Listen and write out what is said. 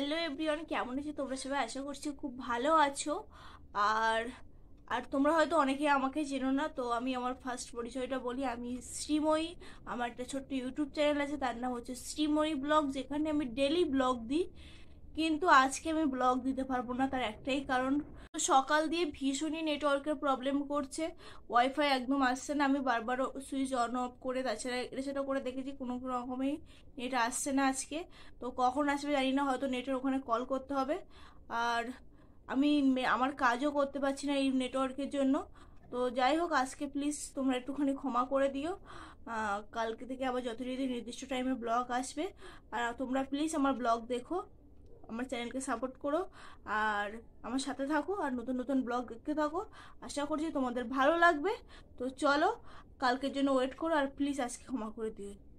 hello everyone কেমন আছো তোমরা সবাই আশা করছি খুব ভালো আছো আর আর তোমরা হয়তো অনেকে আমাকে চেনো না তো আমি আমার ফার্স্ট পরিচয়টা বলি আমি শ্রীময়ী আমার একটা ছোট্ট ইউটিউব চ্যানেল আছে তার নাম হচ্ছে শ্রীময়ী ব্লগ যেখানে আমি ডেলি ব্লগ দিই কিন্তু আজকে আমি ব্লগ দিতে পারবো না তার একটাই কারণ সকাল দিয়ে ভীষণই নেটওয়ার্কের প্রবলেম করছে ওয়াইফাই একদম আসছে না আমি বারবার সুইচ অন অফ করে তাছাড়া এটা সেটা করে দেখেছি কোনো রকমেই নেট আসছে না আজকে তো কখন আসবে জানি না হয়তো নেটের ওখানে কল করতে হবে আর আমি আমার কাজও করতে পারছি না এই নেটওয়ার্কের জন্য তো যাই হোক আজকে প্লিজ তোমরা একটুখানি ক্ষমা করে দিও কালকে থেকে আবার যথারীতি নির্দিষ্ট টাইমে ব্লগ আসবে আর তোমরা প্লিজ আমার ব্লগ দেখো আমার চ্যানেলকে সাপোর্ট করো আর আমার সাথে থাকো আর নতুন নতুন ব্লগ দেখতে থাকো আশা করছি তোমাদের ভালো লাগবে তো চলো কালকের জন্য ওয়েট করো আর প্লিজ আজকে ক্ষমা করে দিও